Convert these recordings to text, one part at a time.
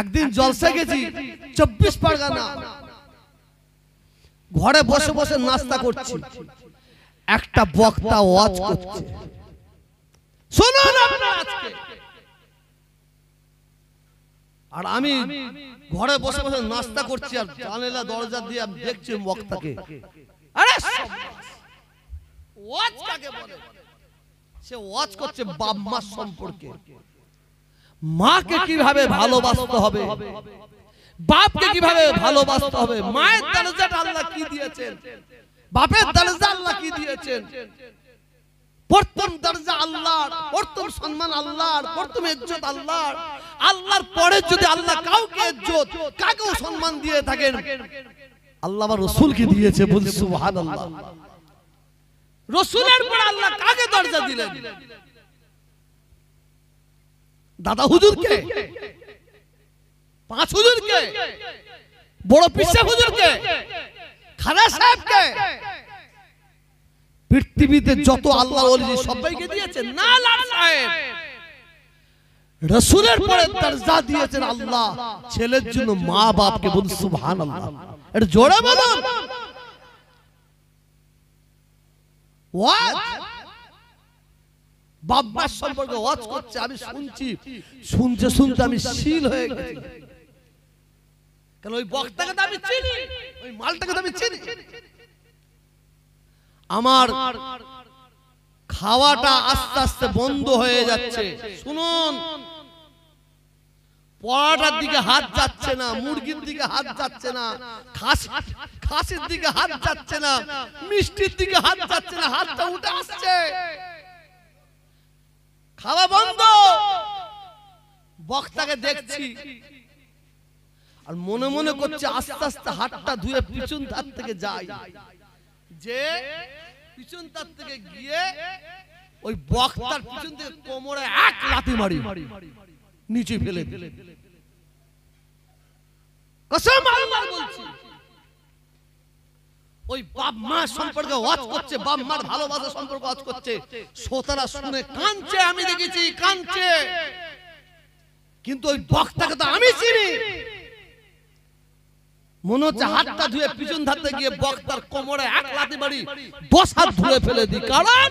একদিন জলসে গেছি চব্বিশ পারগানা ঘরে বসে বসে নাস্তা করছি একটা বক্তা ওয়াজ করছে আর আমি ঘরে বসে বসে নাস্তা করছি আর জানেলা দরজা দিয়ে দেখছি বক্তাকে আরে ওয়াজ কাকে বলে সে ওয়াজ করছে বাপ মা সম্পর্কে মাকে কিভাবে ভালোবাসতে হবে বাপকে কিভাবে ভালোবাসতে হবে মায়ের দরজাটা আল্লাহ কি দিয়েছেন বাপের দরজা আল্লাহ কি দিয়েছেন প্রথম দরজা আল্লাহ প্রথম সম্মান আল্লাহ প্রথম ইজ্জত আল্লাহ আল্লাহর পরে যদি আল্লাহ কাউকে ইজ্জত কাকেও সম্মান দিয়ে থাকেন আল্লাহ আমার রসুলকে দিয়েছে বলছি সুবহানাল্লাহ রসুলের পর আল্লাহ কাকে দরজা দিলেন দাদা হুজুরকে পাঁচ হুজুরকে বড় পিসা হুজুরকে খালা সাহেবকে পৃথিবীতে যত আল্লাহ ওলি সবাইকে দিয়েছেন না লাল সাহেব রসুলের পরে দরজা দিয়েছেন আল্লাহ ছেলের জন্য মা বাপকে বলুন সুবহান আল্লাহ এটা জোরে বলুন ওয়াজ বাব্বার সম্পর্কে ওয়াজ করছে আমি শুনছি শুনতে শুনতে আমি শীল হয়ে গেছি কেন ওই বক্তাকে তো আমি চিনি ওই মালটাকে তো আমি চিনি আমার খাওয়াটা আস্তে আস্তে বন্ধ হয়ে যাচ্ছে শুনুন পড়াটার দিকে হাত যাচ্ছে না মুরগির দিকে হাত যাচ্ছে না খাস খাসির দিকে হাত যাচ্ছে না মিষ্টির দিকে হাত যাচ্ছে না হাতটা উঠে আসছে খাওয়া বন্ধ বক্তাকে দেখছি আর মনে মনে করছে আস্তে আস্তে হাতটা ধুয়ে পিছন তার থেকে যাই যে পিছন তার থেকে গিয়ে ওই বক্তার পিছন থেকে কোমরে এক লাথি মারি মারি নিচে ফেলে ওই বাপ মা সম্পর্কে ওয়াজ করছে বাপ মার ভালোবাসা সম্পর্কে ওয়াজ করছে শ্রোতারা শুনে কাঁদছে আমি দেখেছি কাঁদছে কিন্তু ওই বক্তাকে তো আমি চিনি মনে হচ্ছে হাতটা ধুয়ে পিছন ধারতে গিয়ে বক্তার কোমরে এক লাতে বাড়ি ধুয়ে ফেলে দিই কারণ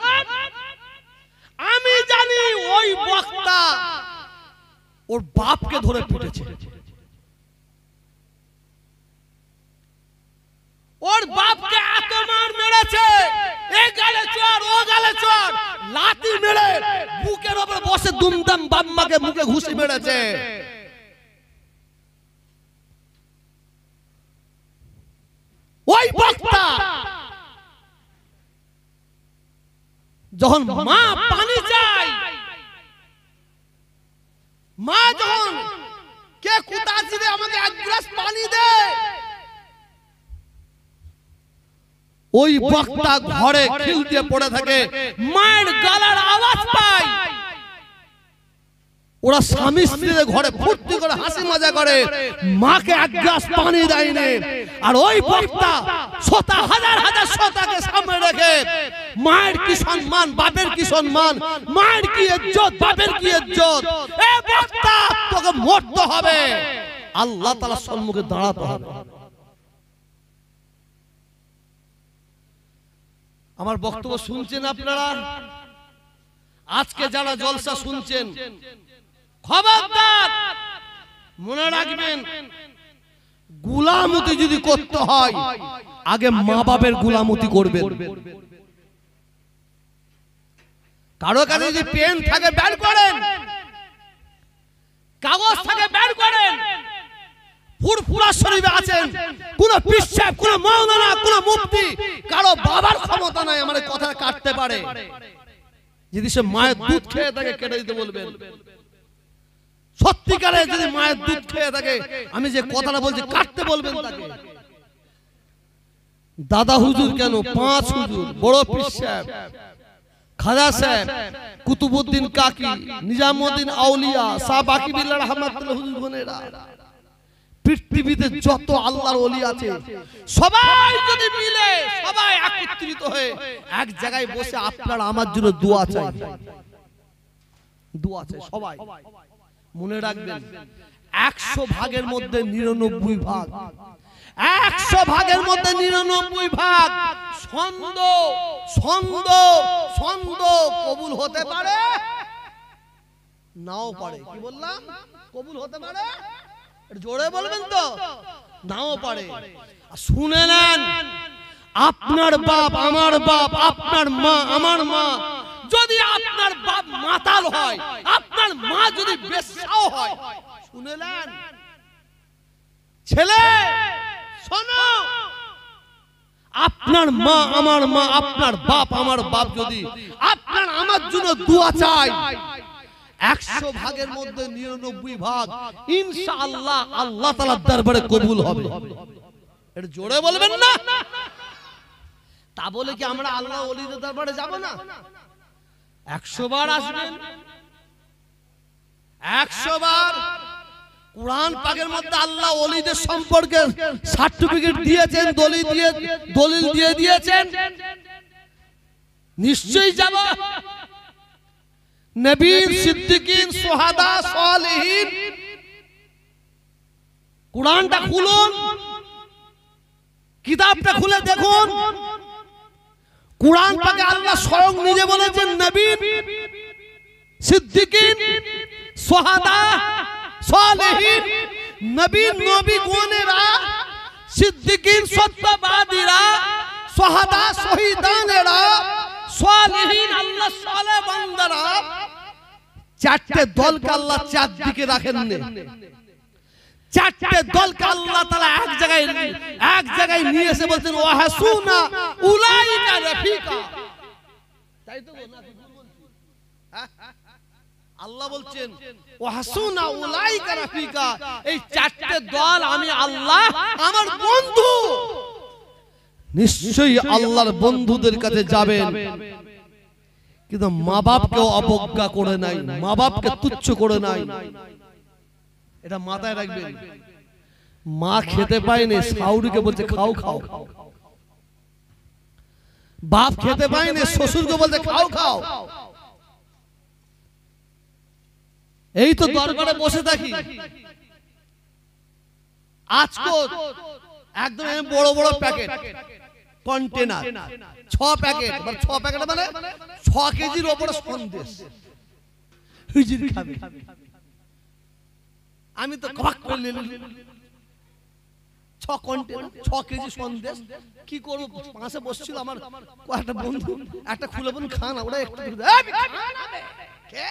আমি জানি ওই বক্তা ওর বাপকে ধরে পিটেছে ওর বাপকে এত মার মেরেছে এই গালে চোর ও গালে চোর লাতি মেরে বুকের উপর বসে দুমদাম বাম্মাকে বুকে ঘুষি মেরেছে ওই বক্তা যখন মা পানি মা যখন কে কোথা আসিবে আমাকে এক গ্লাস পানি দে ওই বক্তা ঘরে খিলতে পড়ে থাকে মায়ের গলার আওয়াজ পায় ওরা স্বামী স্ত্রী ঘরে ফুর্তি করে হাসি মজা করে মাকে এক গ্লাস পানি দেয়নি আর ওই বক্তা শতা হাজার হাজার শতাকে সামনে রেখে মায়ের কি সম্মান বাপের কি সম্মান মায়ের কি ইজ্জত বাপের কি ইজ্জত এ বক্তা তোকে মরতে হবে আল্লাহ তাআলার সম্মুখে দাঁড়াতে হবে আমার বক্তব্য শুনছেন আপনারা আজকে যারা জলসা শুনছেন খবরদার মনে রাখবেন গোলামতি যদি করতে হয় আগে মা বাপের গোলামতি করবেন কারো কাছে যদি পেন থাকে বের করেন কাগজ থাকে বের করেন ফুরফুরা শরীফে আছেন কোন পিসাব কোন মাওলানা কোন মুফতি কারো বাবার ক্ষমতা নাই আমার কথা কাটতে পারে যদি সে মায়ের দুধ খেয়ে তাকে কেটে দিতে বলবেন সত্যিকারে যদি মায়ের দুধ খেয়ে থাকে আমি যে কথাটা বলছি কাটতে বলবেন তাকে দাদা হুজুর কেন পাঁচ হুজুর বড় পিসাব খাজা সাহেব কুতুবুদ্দিন কাকি নিজামুদ্দিন আউলিয়া সাহ বাকি বিল্লাহ রহমাতুল্লাহ পৃথিবীতে যত আল্লাহর ওলি আছে সবাই যদি মিলে সবাই একত্রিত হয়ে এক জায়গায় বসে আপনারা আমার জন্য দোয়া চাই দোয়া চাই সবাই মনে রাখবেন একশো ভাগের মধ্যে নিরানব্বই ভাগ একশো ভাগের মধ্যে নিরানব্বই ভাগ ছন্দ ছন্দ ছন্দ কবুল হতে পারে নাও পারে কি বললাম কবুল হতে পারে জোরে বলবেন তো নাও পারে শুনে নেন আপনার বাপ আমার বাপ আপনার মা আমার মা যদি আপনার বাপ মাতাল হয় আপনার মা যদি বেশাও হয় শুনে নেন ছেলে আপনার মা আমার মা আপনার বাপ আমার বাপ যদি আপনার আমার জন্য দোয়া চাই একশো ভাগের মধ্যে নিরানব্বই ভাগ ইনশা আল্লাহ আল্লাহ তালার দরবারে কবুল হবে এটা জোরে বলবেন না তা বলে কি আমরা আল্লাহ অলিদের দরবারে যাব না একশো বার আসবেন একশো বার কোরআন পাকের মধ্যে আল্লাহ অলিদের সম্পর্কে সার্টিফিকেট দিয়েছেন দলিল দিয়ে দলিল দিয়ে দিয়েছেন নিশ্চয়ই যাব নবীন সিদ্দিকিন সোহাদা সালেহীন কোরআনটা খুলুন কিতাবটা খুলে দেখুন কোরআন পাকে আল্লাহ স্বয়ং নিজে বলেছেন নবীন সিদ্দিকিন সোহাদা सालेहीन नबी नबी गोने रा सिद्दीकीन सत्ताबादी रा सोहदा सोहिदान रा सालेहीन अल्लाह साले बंदरा চারটে দলকে আল্লাহ চারদিকে রাখেন চারটে দলকে আল্লাহ তারা এক জায়গায় এক জায়গায় নিয়ে এসে বলছেন ওয়াহাসুনা উলাইকা রাফিকা তাই তো না আল্লাহ বলছেন ওয়াহসুনা উলাইকা রাফিকা এই চারটি দল আমি আল্লাহ আমার বন্ধু নিশ্চয়ই আল্লাহর বন্ধুদের কাছে যাবেন কিন্তু মা বাপকেও অবজ্ঞা করে নাই মা বাপকে তুচ্ছ করে নাই এটা মাথায় রাখবেন মা খেতে পায়নি সাউরিকে বলছে খাও খাও বাপ খেতে পায়নি শ্বশুরকে বলছে খাও খাও এই তো দরবারে বসে থাকি আজকো একদম বড় বড় প্যাকেট কন্টেনার ছ প্যাকেট মানে ছ প্যাকেট মানে ছ কেজির ওপরে সন্দেশ আমি তো কাক করে ছ কন্টেনার ছ কেজি সন্দেশ কি করবো পাশে বসছিল আমার একটা বন্ধু একটা খুলে বোন খান ওরা একটু কে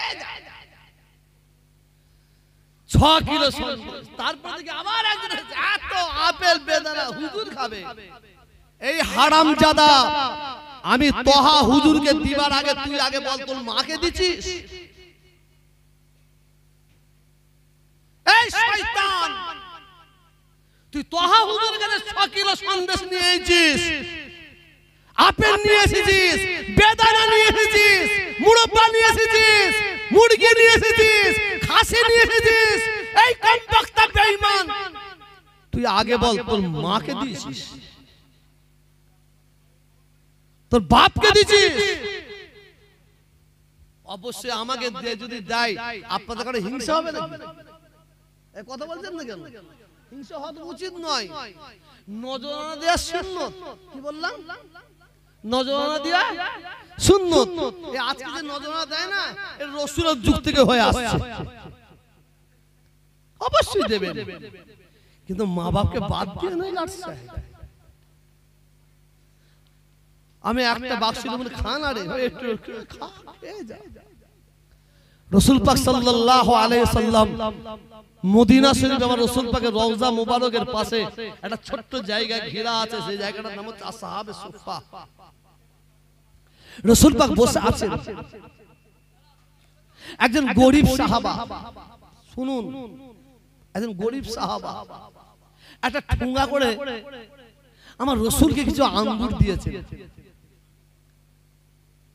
এই হারাম আমি তোহা হুজুরকে দিবার আগে তুই আগে বল তোর মাকে দিছিস তুই তোহা হুজুর কাছে 6 কিলো সন্দেশ নিয়ে এসেছিস আপেল নিয়ে এসেছিস বেদানা নিয়ে এসেছিস মুরব্বা নিয়ে এসেছিস মুরগি নিয়ে এসেছিস ফাঁসি নিয়ে এসেছিস এই কমপক্তা বেঈমান তুই আগে বল তোর মাকে দিয়েছিস তোর বাপকে দিয়েছিস অবশ্যই আমাকে যদি দেয় আপনাদের কারণে হিংসা হবে না কথা বলছেন না কেন হিংসা হওয়া উচিত নয় নজরানা দেওয়া শূন্য কি বললাম নজরানা দেওয়া আমি একটা বাক্স মধ্যে খান আরে রসুল পাক সাল্লাম মদিনা শরীফ আমার রসুল পাকের রওজা মোবারকের পাশে একটা ছোট্ট জায়গায় ঘেরা আছে সেই জায়গাটার নাম হচ্ছে আসাহাবে সুফা রসুল পাক বসে আছেন একজন গরিব সাহাবা শুনুন একজন গরিব সাহাবা একটা ঠুঙ্গা করে আমার রসুলকে কিছু আঙ্গুর দিয়েছে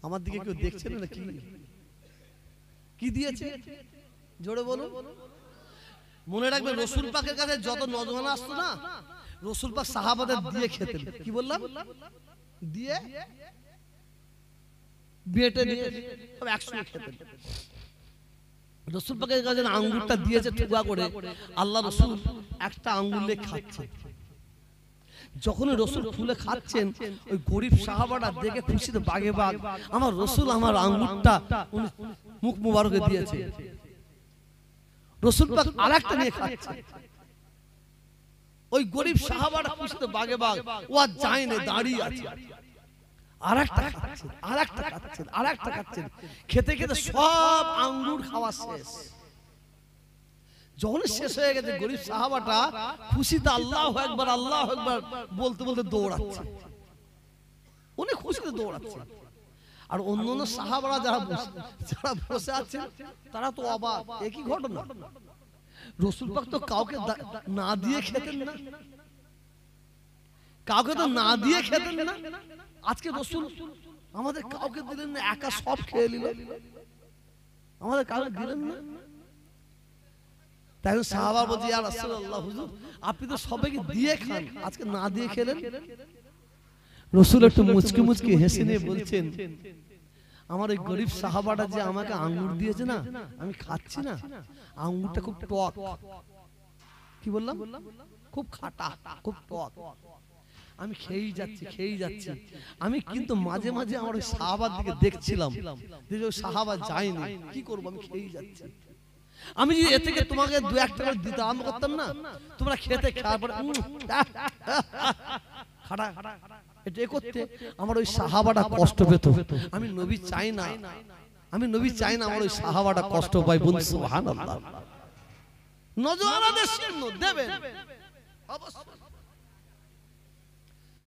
আমার দিকে কেউ দেখছে না কি কি দিয়েছে জোরে বলুন মনে রাখবে রসুল পাকের কাছে যত নজওয়ান আসতো না রসুল পাক সাহাবাদের দিয়ে খেতেন কি বললাম দিয়ে বিয়েটা নিয়ে একসঙ্গে রসুল পাকের কাছে আঙ্গুরটা দিয়েছে ঠুকা করে আল্লাহ রসুল একটা আঙ্গুলে খাচ্ছে যখন রসুল ফুলে খাচ্ছেন ওই গরিব সাহাবাটা দেখে খুশিতে বাগে বাগ আমার রসুল আমার আঙ্গুরটা মুখ মুবারকে দিয়েছে রসুল পাক আর একটা নিয়ে খাচ্ছে ওই গরিব সাহাবাটা খুশিতে বাগে বাগ ও আর যায় না দাঁড়িয়ে আছে খেতে খেতে সব আঙ্গুর খাওয়া শেষ যখন শেষ হয়ে গেছে গরিব সাহাবাটা খুশিতে আল্লাহ একবার আল্লাহ একবার বলতে বলতে দৌড়াচ্ছে উনি খুশিতে দৌড়াচ্ছে আর অন্য অন্য সাহাবারা যারা যারা বসে আছেন তারা তো অবাক একই ঘটনা রসুল পাক তো কাউকে না দিয়ে খেতেন না কাউকে তো না দিয়ে খেতেন না আজকে রসুল আমাদের কাউকে দিলেন না একা সব খেয়ে নিল আমাদের কাউকে দিলেন না তাই সাহাবা বলছি আর হুজুর আপনি তো সবাইকে দিয়ে খান আজকে না দিয়ে খেলেন রসুল একটু মুচকি মুচকি হেসে নিয়ে বলছেন আমার ওই গরিব সাহাবাটা যে আমাকে আঙ্গুর দিয়েছে না আমি খাচ্ছি না আঙ্গুরটা খুব টক কি বললাম খুব খাটা খুব টক আমি খেয়েই যাচ্ছি খেয়েই যাচ্ছি আমি কিন্তু মাঝে মাঝে আমার ওই সাহাবার দিকে দেখছিলাম যে সাহাবা যায়নি কি করবো আমি খেয়েই যাচ্ছি আমি যদি এ থেকে তোমাকে দু একটা করে দিতাম করতাম না তোমরা খেতে খাওয়ার পরে এটা করতে আমার ওই সাহাবাটা কষ্ট পেত আমি নবী চাই না আমি নবী চাই না আমার ওই সাহাবাটা কষ্ট পাই বন্ধু নজর দেবে অবশ্যই